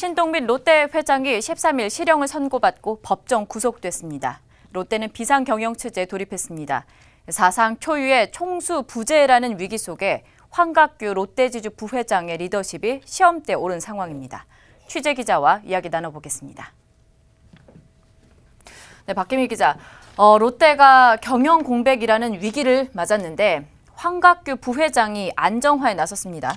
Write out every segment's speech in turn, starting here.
신동민 롯데 회장이 13일 실형을 선고받고 법정 구속됐습니다. 롯데는 비상경영체제에 돌입했습니다. 사상 초유의 총수 부재라는 위기 속에 황각규 롯데지주 부회장의 리더십이 시험대 오른 상황입니다. 취재 기자와 이야기 나눠보겠습니다. 네, 박기미 기자, 어, 롯데가 경영 공백이라는 위기를 맞았는데 황각규 부회장이 안정화에 나섰습니다.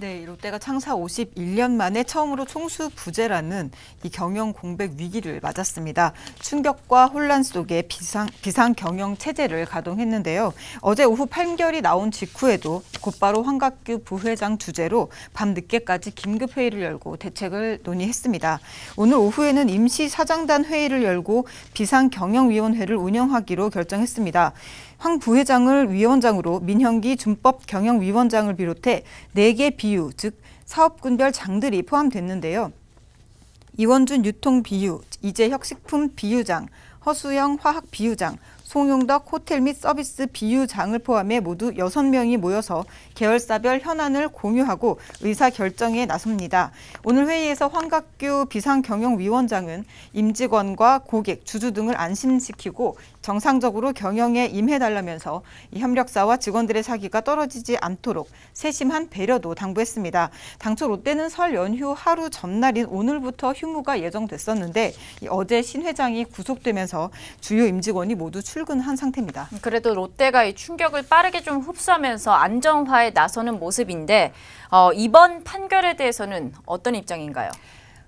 네, 롯데가 창사 51년 만에 처음으로 총수 부재라는 이 경영 공백 위기를 맞았습니다. 충격과 혼란 속에 비상, 비상 경영 체제를 가동했는데요. 어제 오후 판결이 나온 직후에도 곧바로 황각규 부회장 주재로 밤늦게까지 긴급 회의를 열고 대책을 논의했습니다. 오늘 오후에는 임시 사장단 회의를 열고 비상 경영위원회를 운영하기로 결정했습니다. 황 부회장을 위원장으로 민형기 준법 경영위원장을 비롯해 4개 비유, 즉 사업군별 장들이 포함됐는데요. 이원준 유통 비유, 이재혁 식품 비유장, 허수영 화학 비유장, 송용덕 호텔 및 서비스 비유장을 포함해 모두 6명이 모여서 계열사별 현안을 공유하고 의사결정에 나섭니다. 오늘 회의에서 황각규 비상경영위원장은 임직원과 고객, 주주 등을 안심시키고 정상적으로 경영에 임해달라면서 이 협력사와 직원들의 사기가 떨어지지 않도록 세심한 배려도 당부했습니다. 당초 롯데는 설 연휴 하루 전날인 오늘부터 휴무가 예정됐었는데 어제 신 회장이 구속되면서 주요 임직원이 모두 출근한 상태입니다. 그래도 롯데가 이 충격을 빠르게 좀 흡수하면서 안정화에 나서는 모습인데 어, 이번 판결에 대해서는 어떤 입장인가요?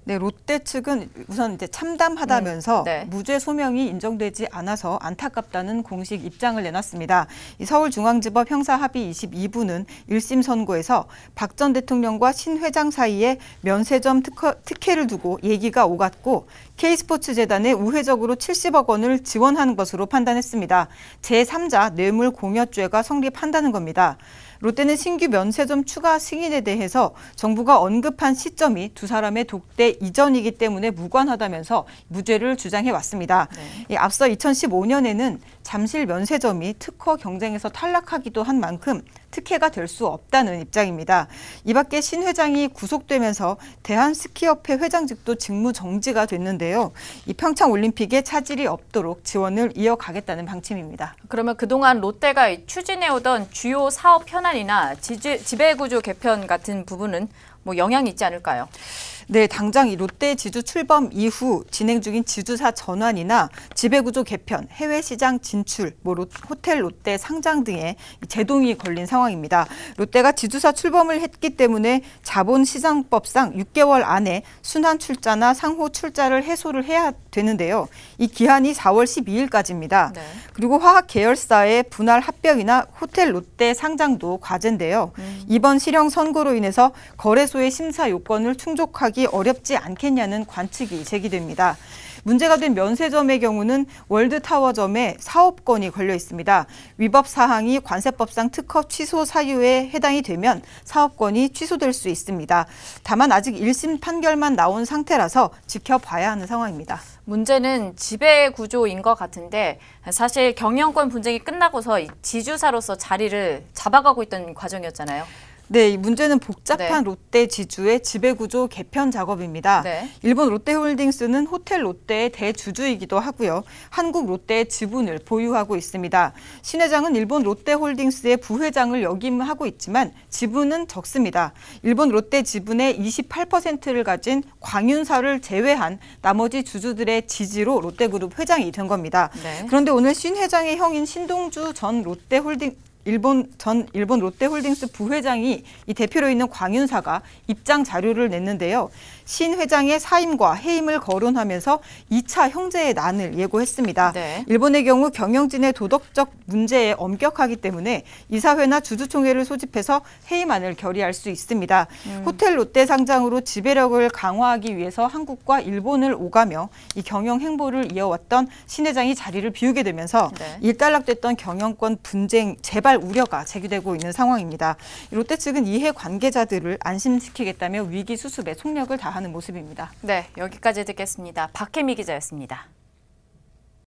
네, 롯데 측은 우선 이제 참담하다면서 음, 네. 무죄 소명이 인정되지 않아서 안타깝다는 공식 입장을 내놨습니다. 서울중앙지법 형사합의 22부는 1심 선고에서 박 전 대통령과 신 회장 사이에 면세점 특허, 특혜를 두고 얘기가 오갔고 K스포츠재단에 우회적으로 70억 원을 지원한 것으로 판단했습니다. 제3자 뇌물 공여죄가 성립한다는 겁니다. 롯데는 신규 면세점 추가 승인에 대해서 정부가 언급한 시점이 두 사람의 독대 이전이기 때문에 무관하다면서 무죄를 주장해 왔습니다. 네. 앞서 2015년에는 잠실 면세점이 특허 경쟁에서 탈락하기도 한 만큼 특혜가 될 수 없다는 입장입니다. 이밖에 신 회장이 구속되면서 대한스키협회 회장직도 직무 정지가 됐는데요. 이 평창 올림픽에 차질이 없도록 지원을 이어가겠다는 방침입니다. 그러면 그동안 롯데가 추진해오던 주요 사업 현안이나 지배구조 개편 같은 부분은 뭐 영향이 있지 않을까요? 네, 당장 이 롯데 지주 출범 이후 진행 중인 지주사 전환이나 지배구조 개편, 해외 시장 진출, 뭐 롯, 호텔 롯데 상장 등의 제동이 걸린 상황입니다. 롯데가 지주사 출범을 했기 때문에 자본시장법상 6개월 안에 순환 출자나 상호 출자를 해소를 해야 되는데요. 이 기한이 4월 12일까지입니다. 네. 그리고 화학 계열사의 분할 합병이나 호텔 롯데 상장도 과제인데요. 음. 이번 실형 선고로 인해서 거래소의 심사 요건을 충족하기 어렵지 않겠냐는 관측이 제기됩니다. 문제가 된 면세점의 경우는 월드타워점에 사업권이 걸려 있습니다. 위법 사항이 관세법상 특허 취소 사유에 해당이 되면 사업권이 취소될 수 있습니다. 다만 아직 1심 판결만 나온 상태라서 지켜봐야 하는 상황입니다. 문제는 지배 구조인 것 같은데 사실 경영권 분쟁이 끝나고서 지주사로서 자리를 잡아가고 있던 과정이었잖아요. 네, 이 문제는 복잡한 네. 롯데 지주의 지배구조 개편 작업입니다. 네. 일본 롯데홀딩스는 호텔 롯데의 대주주이기도 하고요. 한국 롯데의 지분을 보유하고 있습니다. 신 회장은 일본 롯데홀딩스의 부회장을 역임하고 있지만 지분은 적습니다. 일본 롯데 지분의 28%를 가진 광윤사를 제외한 나머지 주주들의 지지로 롯데그룹 회장이 된 겁니다. 네. 그런데 오늘 신 회장의 형인 신동주 전 롯데홀딩 스 일본 전 일본 롯데홀딩스 부회장이 이 대표로 있는 광윤사가 입장 자료를 냈는데요. 신 회장의 사임과 해임을 거론하면서 2차 형제의 난을 예고했습니다. 네. 일본의 경우 경영진의 도덕적 문제에 엄격하기 때문에 이사회나 주주총회를 소집해서 해임안을 결의할 수 있습니다. 음. 호텔 롯데 상장으로 지배력을 강화하기 위해서 한국과 일본을 오가며 이 경영 행보를 이어왔던 신 회장이 자리를 비우게 되면서 네. 일단락됐던 경영권 분쟁 재발 폭발 우려가 제기되고 있는 상황입니다. 롯데 측은 이해 관계자들을 안심시키겠다며 위기 수습에 속력을 다하는 모습입니다. 네, 여기까지 듣겠습니다. 박혜미 기자였습니다.